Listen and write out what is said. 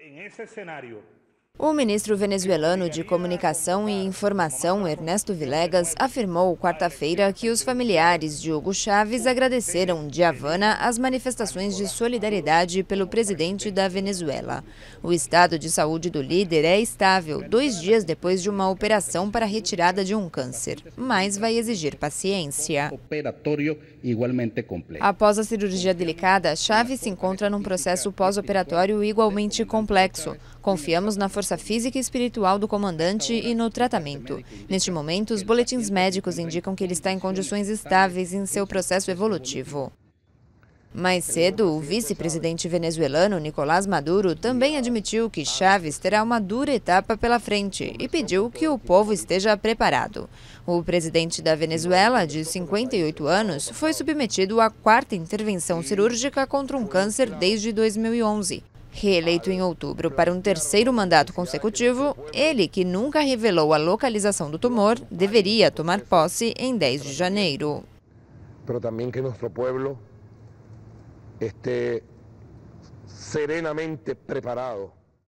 en ese escenario, O ministro venezuelano de Comunicação e Informação, Ernesto Vilegas, afirmou quarta-feira que os familiares de Hugo Chávez agradeceram de Havana as manifestações de solidariedade pelo presidente da Venezuela. O estado de saúde do líder é estável dois dias depois de uma operação para retirada de um câncer, mas vai exigir paciência. Após a cirurgia delicada, Chávez se encontra num processo pós-operatório igualmente complexo. Confiamos na força força física e espiritual do comandante e no tratamento. Neste momento, os boletins médicos indicam que ele está em condições estáveis em seu processo evolutivo. Mais cedo, o vice-presidente venezuelano Nicolás Maduro também admitiu que Chávez terá uma dura etapa pela frente e pediu que o povo esteja preparado. O presidente da Venezuela, de 58 anos, foi submetido à quarta intervenção cirúrgica contra um câncer desde 2011. Reeleito em outubro para um terceiro mandato consecutivo, ele, que nunca revelou a localização do tumor, deveria tomar posse em 10 de janeiro. também que nosso povo serenamente preparado